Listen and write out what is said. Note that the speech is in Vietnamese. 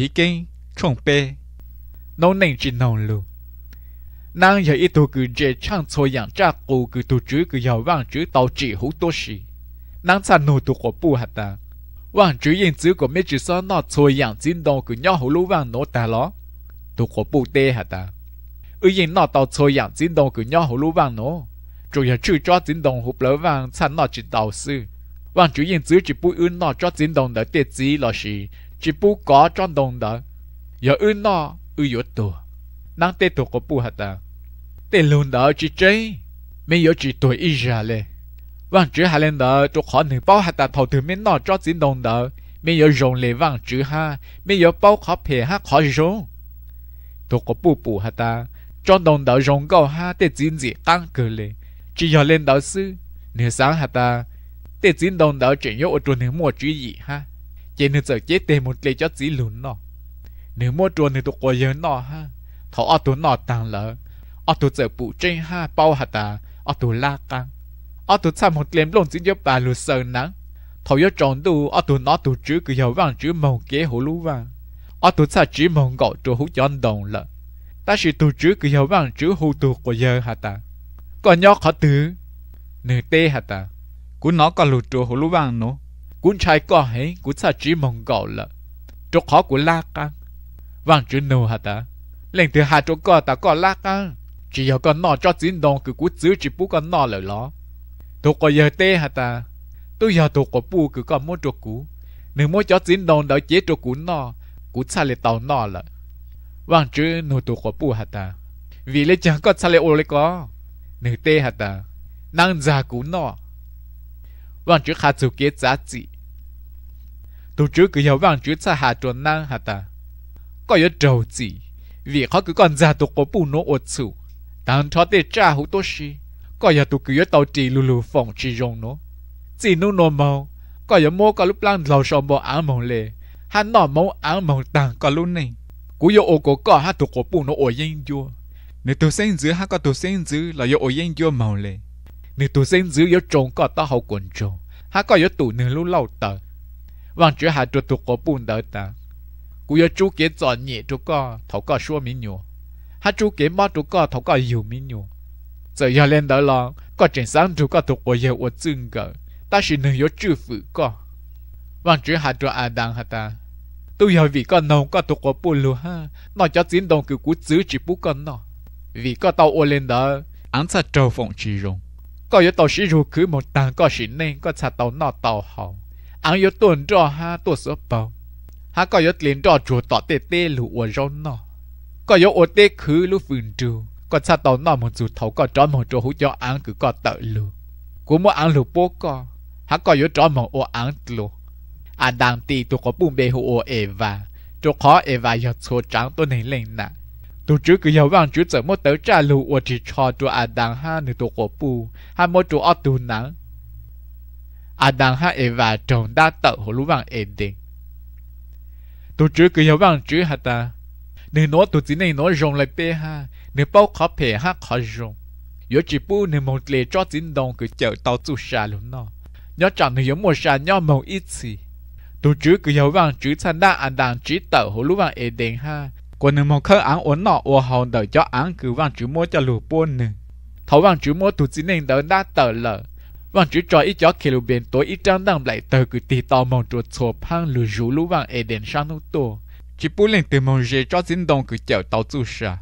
chỉ kinh chong bê nó nên chỉ nông lù nàng giờ ít tu cứ dễ chẳng cho yang cha cô cứ tu chữ cứ giàu vang chữ tàu chỉ hữu tốt gì nàng sa nô tu của bu hạt ta vang chữ yên chữ của mấy chữ sao nó cho yang chính đông cứ nhau hữu lú vang nô ta lo tu của bu tê hạt ta ư yên nó tàu cho yang chính đông cứ nhau hữu lú vang nô, chủ yếu chữ cho chính đông hụp lỡ vang sa nó chỉ tàu sư vang chữ yên chữ chỉ bu ư nó cho chính đông đỡ tiệt gì là gì chỉ bu có cho đồng đó giờ ư nó ư yếu tù năng tê tù có bu hạt đó tê luôn đó chỉ chơi mình yếu chỉ tuổi ít ra lệ vàng chữ hà lên đó tôi khó nửa bao hạt đó thầu từ mình nó cho chính đồng đó mình yếu rồng lệ vàng chữ ha mình yếu bao khó phê ha khó rồng tôi có bu bu hạt đó cho đồng đó rồng gạo ha tê chính gì căng cơ lệ chỉ giờ lên đó sư nửa sáng hạt đó tê chính đồng đó chỉ yếu ở chỗ nửa mùa chữ ha chế nên giờ chế tê một lệ cho dĩ lùn nọ nếu mua chuồn thì tụ quay giờ nọ ha thọ ở tụ nọ tàng lỡ ở tụ giờ bụ trên ha bao hạt ta ở tụ la căng ở tụ xa một lệm lộn dĩ cho bà lùn sờ nắng thọ yếu tròn tụ ở tụ nọ tụ chữ cứ hiểu vàng chữ màu kế hồ lú vàng ở tụ xa chữ màu gọ tụ hú cho đồng lỡ ta chỉ tụ chữ cứ hiểu vàng chữ hồ tụ quay giờ hạt ta còn nhóc khó tứ nửa tê hạt ta cú nó còn lụt trụ hồ lú vàng nữa cũng trái có hay cũng xa chỉ mong cầu là chỗ khó của la căng vàng chữ nô hả ta lên từ hai chỗ có ta có la căng chỉ có con nọ cho chiến đồng cứ cú giữ chỉ bú con nọ lời lo tôi có giờ tê hả ta tôi giờ tôi có bù cứ con mua chỗ cũ nếu mua cho chiến đồng đó chế chỗ cũ nọ cú xa lệ tàu nọ là vàng chữ nô tôi có bù hả ta vì lấy chẳng có xa lệ ô lấy có nếu tê hả ta năng già cũ nọ vàng chữ khá chú kế giá trị tổ chức cứ hiểu bằng chữ sa hà chuẩn năng hà ta có yếu trầu gì vì họ cứ còn già tổ có bù nô ột sủ đang cho tê cha hữu tốt gì có yếu tổ cứ yếu tàu chỉ lù lù phòng chỉ rong nó chỉ nô nô màu có yếu mua có lúc lăng lầu sòng bò áo màu lệ hắn nọ màu áo màu tàng có lúc này cú yếu ô có có hát tổ có bù nô ổ yên chua nếu tổ sinh dữ hát có tổ sinh dữ là yếu ổ yên chua màu lệ nếu tổ sinh dữ yếu trông có tao hậu quần trông hát có yếu tủ nương lúc lâu tờ 望觉还多多过不得的。古要猪给做你这个头个说明牛，还猪给妈这个头个有明牛。这要练得了，个正常这个多过也我真个，但是能有制服个，望觉还多阿当哈的。tôi giờ vì con nông có tụ có bù lù ha nó cho chiến đồng cứ cú giữ chỉ bù con nó vì có tàu ô lên đó án sát trâu phong chỉ rồng có yếu tàu sử dụng cứ một tàng có sĩ nên có sát tàu nọ tàu hậu ăn yêu tuần trò ha tuần số bao ha có yêu tiền trò chùa tọt tê tê lũ ở rau nọ có yêu ô tê khứ lũ phun trù có cha tàu nó một dù thầu có trò một chỗ hú cho ăn cứ có tợ lù cú mỗi ăn lũ bố co ha có yêu trò một ô ăn lù à đang tì tụ có bùm bê hú ô eva chỗ khó eva yêu số trắng tôi này lên nè tôi chứ cứ yêu vang chứ giờ mất tới trả lù ô chỉ cho tôi à đang ha nửa tụ có bù ha mất chỗ ở tù nắng Adang eva trong đa tạo hồ lũ vàng ế đình. Tụ chữ cứ hiểu vàng chữ hả ta. Nếu nói tụ chỉ này nói rộng lại tê ha, nếu bao khó phê ha khó rộng. Yếu chỉ bù nếu một lệ cho chính đồng cứ chở tàu chú xa luôn nó. Nhớ chẳng nếu yếu một xa nhớ mong ít gì. Tụ chữ cứ hiểu vàng chữ thân đa Adang chỉ tạo hồ lũ vàng ế đình ha. Còn nếu một khớ án ổn nọ ổ hồn đợi cho án cứ vàng chữ mua cho lũ bốn nè. Thấu vàng chữ mua tụ chỉ nên đỡ đa tờ lợ vàng chú cho ít gió kêu bên tối ít trang đang lại tờ cứ tì tò mong chuột sổ phang lù rú lũ vàng ế đèn sang nô tô chỉ bố lên từ mong dễ cho dính đồng cứ chèo tàu chú sa